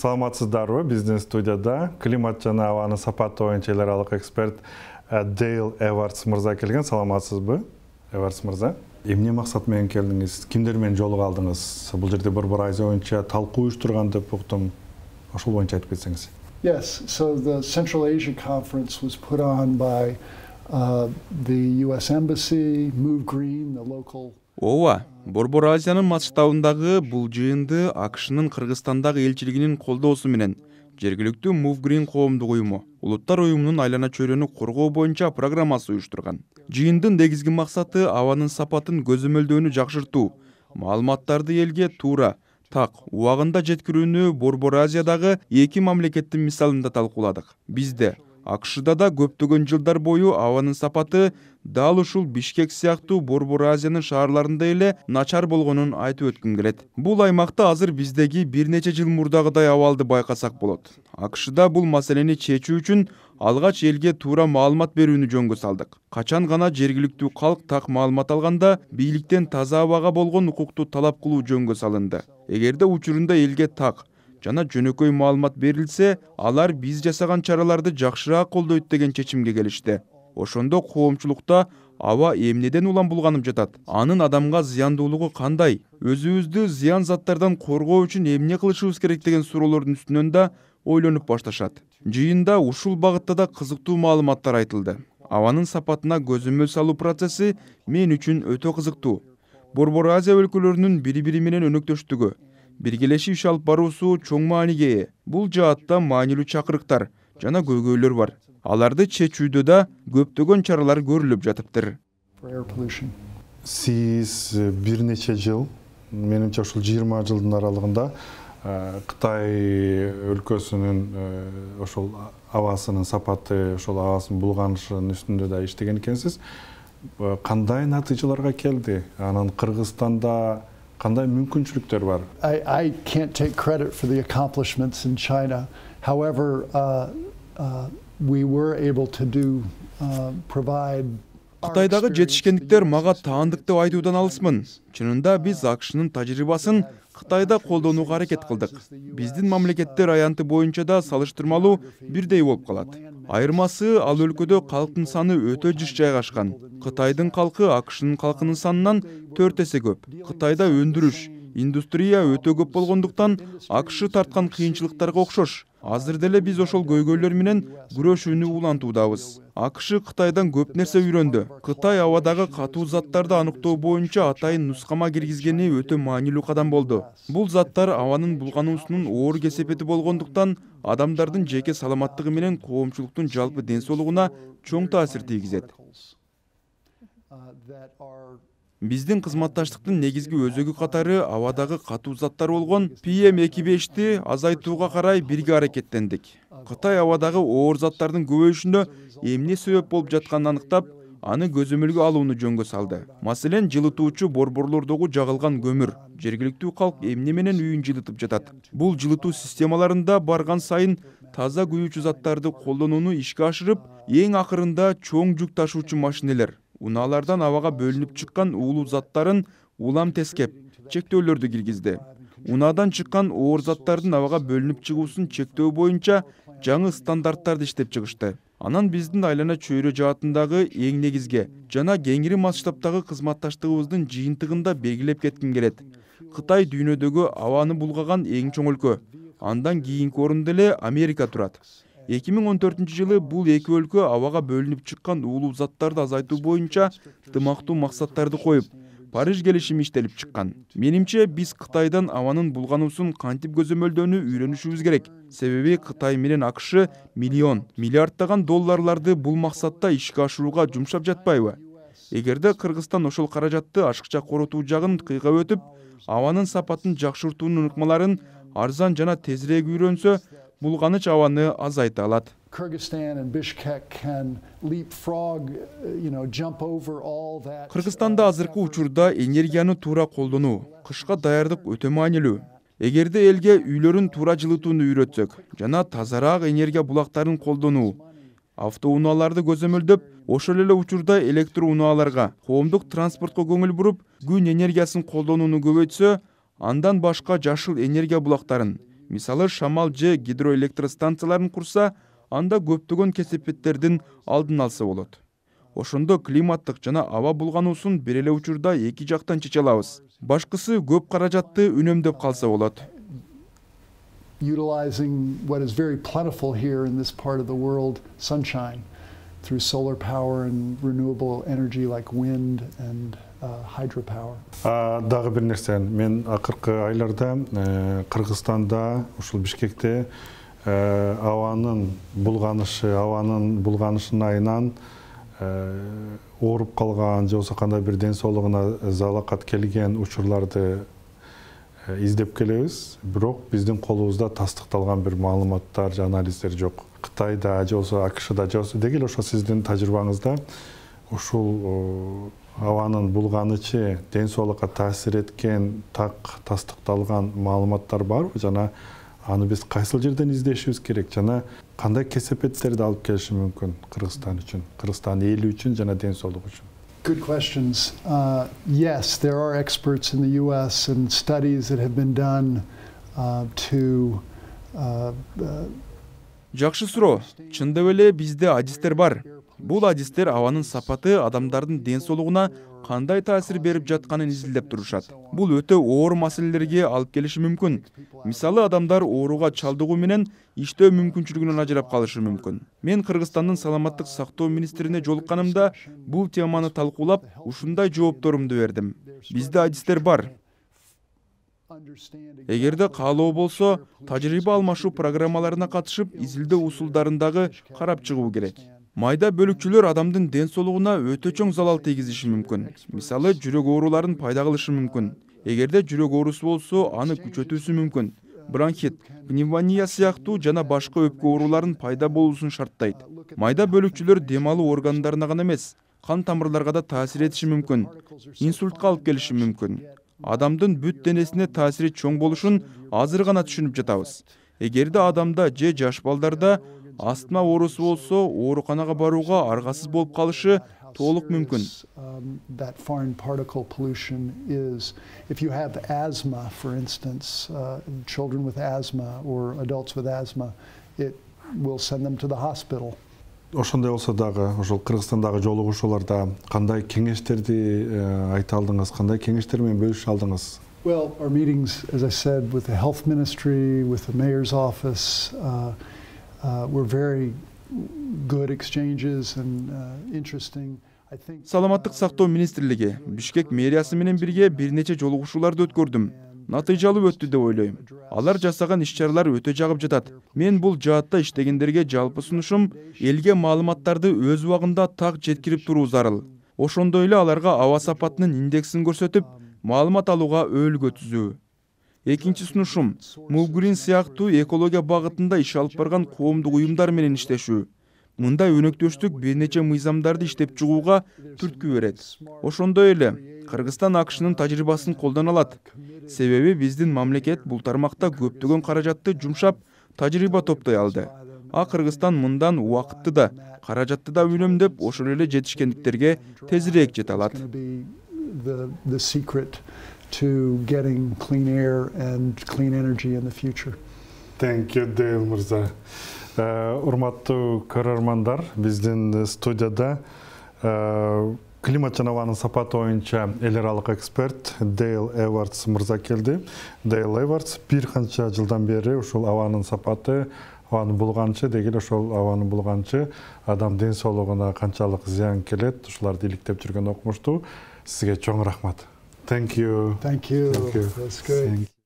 саламатсыздарбы биздин студияда климат жана ауаны сапаты боюнча эл аралык эксперт э, дейл эвардс мырза келген саламатсызбы эвардс мырза эмне максат менен келдиңиз кимдер менен жолугуп алдыңыз бул жерде азия боюнча талкуу уюштурган деп уктум ошол боюнча айтып кетсеңиз Yes, so the Central Asia Conference was put on by uh, the U.S. Embassy, Move Green, the local ооба борбор азиянын масштабындагы бул жыйынды акшнын кыргызстандагы элчилигинин колдоосу менен жергиликтүү movegreen коомдук уюму улуттар уюмунун айлана чөйрөнү коргоо боюнча программасы уюштурган жыйындын негизги максаты абанын сапатын көзөмөлдөөнү жакшыртуу маалыматтарды элге туура так убагында жеткирүүнү борбор азиядагы эки мамлекеттин мисалында талкууладык бизде акшда да көптөгөн жылдар бою абанын сапаты дал ушул бишкек сыяктуу борбор азиянын шаарларындай эле начар болгонун айтып өткүм келет бул аймакта азыр биздеги бир нече жыл мурдагыдай абалды байкасак болот акшда бул маселени чечүү үчүн алгач элге туура маалымат берүүнү жөнгө салдык качан гана жергиликтүү калк так маалымат алганда бийликтен таза абага болгон укукту талап кылуу жөнгө салынды эгерде учурунда элге так жана жөнөкөй маалымат берилсе алар биз жасаган чараларды жакшыраак колдойт деген чечимге келишти ошондо коомчулукта аба эмнеден улам булганып жатат анын адамга зыяндуулугу кандай өзүбүздү зыян заттардан коргоо үчүн эмне кылышыбыз керек деген суроолордун үстүнөн да ойлонуп башташат жыйында ушул багытта да кызыктуу маалыматтар айтылды абанын сапатына көзөмөл салуу процесси мен үчүн өтө кызыктуу борбор азия өлкөлөрүнүн бири бири менен өнөктөштүгү биргелешип иш алып баруусу чоң мааниге ээ бул жаатта маанилүү чакырыктар жана көйгөйлөр бар аларды чечүүдө да көптөгөн чаралар көрүлүп жатыптыр сиз э, бир нече жыл менимче ушул жыйырма жылдын аралыгында э, кытай өлкөсүнүн э, ошол абасынын сапаты ошол абасынын булганышынын үстүндө да иштеген экенсиз кандай натыйжаларга келди анан кыргызстанда кандай мүмкүнчүлүктөр бар i can't take credit for the accomplishments in china however uh, uh, Uh, Қытайдағы жетішкендіктер маға таандық деп айтудан алысмын. Чынында біз uh, ақшының тәжірибесін Қытайда қолдануға әрекет қылдық. Біздің мамлекеттер аянты бойынша да салыштырмалу бірдей болып қалады. Айырмасы ал өлкөдө халықтың саны өте жүз жайгашкан. Қытайдың халқы ақшының халқының санынан төрт есе көп. Қытайда өндіріш, индустрия өте көп болғандықтан ақшы тартқан қиыншылықтарға оқшош азыр деле биз ошол көйгөйлөр менен күрөшүүнү улантуудабыз акш кытайдан көп нерсе үйрөндү кытай абадагы катуу заттарды аныктоо боюнча атайын нускама киргизгени өтө маанилүү кадам болду бул заттар абанын булгануусунун оор кесепети болгондуктан адамдардын жеке саламаттыгы менен коомчулуктун жалпы ден соолугуна чоң таасир тийгизет биздин кызматташтыктын негизги өзөгү катары абадагы катуу заттар болгон пм эки бешти азайтууга карай бирге аракеттендик кытай абадагы оор заттардын көбөйүшүнө эмне себеп болуп жатканын аныктап аны көзөмөлгө алууну жөнгө салды маселен жылытуучу борборлордогу жагылган көмүр жергиликтүү калк эмне менен үйүн жылытып жатат бул жылытуу системаларында барган сайын таза күйүүчү заттарды колдонууну ишке ашырып эң акырында чоң жүк ташуучу машинелер унаалардан абага бөлүнүп чыккан уулуу заттарын улам тескеп чектөөлөрдү киргизди унаадан чыккан оор заттардын абага бөлүнүп чыгуусун чектөө боюнча жаңы стандарттарды иштеп чыгышты анан биздин айлана чөйрө жаатындагы эң негизги жана кеңири масштабтагы кызматташтыгыбыздын жыйынтыгында белгилеп кетким келет кытай дүйнөдөгү абаны булгаган эң чоң өлкө андан кийинки орунда эле америка турат 2014 жылы бұл екі өлкө абага бөлүнүп чыккан уулуу заттарды азайтуу боюнча ынтымактуу максаттарды коюп париж келишими иштелип чыккан менимче биз кытайдан абанын булгануусун кантип көзөмөлдөөнү үйрөнүшүбүз керек себеби кытай менен акш миллион миллиарддаган долларларды бул максатта ишке ашырууга жумшап жатпайбы эгерде кыргызстан ошол каражатты ашыкча коротуу жагын кыйга өтүп абанын сапатын жакшыртуунун ыкмаларын арзан жана тезирээк үйрөнсө булганыч абаны азайта алат uh, кыргызстанда азыркы учурда энергияны туура колдонуу кышка даярдык өтө маанилүү эгерде элге үйлөрүн туура жылытууну үйрөтсөк жана тазараак энергия булактарын колдонуу автоунааларды көзөмөлдөп ошол эле учурда электр унааларга коомдук транспортко көңүл буруп күн энергиясын колдонууну көбөйтсө андан башка жашыл энергия булактарын мисалы шамал же гидроэлектростанцияларын курса анда көптөгөн кесепеттердин алдын алса болот ошондо климаттык жана аба булгануусун бир эле учурда эки жактан чече алабыз башкысы көп каражатты үнөмдөп калса болот utilizing what is very plentiful here in this part of the world sunshine through solar power and renewable energy like wind and дагы Дағы нерсе мен акыркы айларда э, кыргызстанда ушул бишкекте э, абанын булганышы абанын булганышынын айынан э, ооруп калган же кандай бир ден соолугуна залакат келген учурларды издеп келебиз бирок биздин колубузда тастыкталган бир маалыматтар же анализдер жок кытайда же болбосо акшда же болбосо деги эле ошо сиздин тажрыйбаңызда ушул абанын булганычы ден соолукка таасир эткен так тастықталған маалыматтар барбы жана аны биз кайсыл жерден издешибиз керек жана кандай кесепеттерди алып келиши мүмкүн кыргызстан үчүн кыргызстан эли үчүн жана ден соолук үчүн Good questions. Uh, yes, there are experts in the U.S. and studies that have been done uh, to uh, uh жакшы суроо чындап эле бизде адистер бар Бұл адистер абанын сапаты адамдардың ден соолугуна кандай таасир беріп жатканын изилдеп турушат Бұл өтө оор маселелерге алып келиши мүмкүн мисалы адамдар ооруга чалдыгуу менен иштөө мүмкүнчүлүгүнөн ажырап калышы мүмкүн мен кыргызстандын саламаттык сактоо министрине жолукканымда бул теманы талкуулап ушундай жоопторумду бердим бизде адистер бар эгерде каалоо болсо тажрыйба алмашуу программаларына катышып изилдөө усулдарын дагы карап чыгуу керек майда бөлүкчөлөр адамдын ден соолугуна өтө чоң залал тийгизиши мүмкүн мисалы жүрөк ооруларын пайда кылышы мүмкүн эгерде жүрөк оорусу болсо аны күчөтүүсү мүмкүн бронхит пневмония сыяктуу жана башка өпкө ооруларынын пайда болуусун шарттайт uh, майда бөлүкчөлөр дем алуу органдарына гана эмес кан тамырларга да таасир этиши мүмкүн инсультка алып келиши мүмкүн адамдын бүт денесине таасири чоң болушун азыр гана түшүнүп жатабыз эгерде адамда же жаш балдарда астма оорусу болсо ооруканага барууга аргасыз болуп калышы толук мүмкүн children with asthma or adults with asthma, it will send them to the hospital ошондой болсо дагы ошол кыргызстандагы жолугушууларда кандай кеңештерди э, айта алдыңыз кандай кеңештер менен бөлүшө алдыңыз Well, our meetings, as I said, with the health ministry, with the mayor's office, uh, uh, were very good exchanges and uh, interesting. Саламаттық сақтау министрлігі Бішкек мэриясы менен бірге бир нече жолугушууларды өткөрдүм натыйжалуу өттү деп ойлойм алар жасаган иш чаралар өтө жагып жатат мен бул жаатта иштегендерге жалпы сунушум элге маалыматтарды өз убагында так жеткирип туруу зарыл ошондой эле аларга аба сапатынын индексин көрсөтүп маалымат алууга өөлгө түзүү экинчи сунушум мулгрин сыяктуу экология багытында иш алып барган коомдук уюмдар менен иштешүү Мындай өнөктөштүк бир нече мыйзамдарды иштеп чыгууга түрткү берет ошондой эле кыргызстан акшнын тажрыйбасын колдоно алат себеби биздин мамлекет бул тармакта көптөгөн каражатты жумшап тажрыйба топтой алды а кыргызстан мындан убакытты да каражатты да үнөмдөп ошол эле жетишкендиктерге тезирээк жете алат to clean energy мырза. Э, урматтуу көрөрмандар, биздин студияда э, климат абанын сапаты боюнча эл аралык эксперт дейл эвардс мырза келди дейл эвардс бир канча жылдан бери ушул абанын сапаты абаны булганчы деги эле ошол абаны булганчы адам ден соолугуна канчалык зыян келет ушуларды иликтеп жүргөн окумуштуу сизге чоң рахмат thank you thank you, thank you. That's Thank you.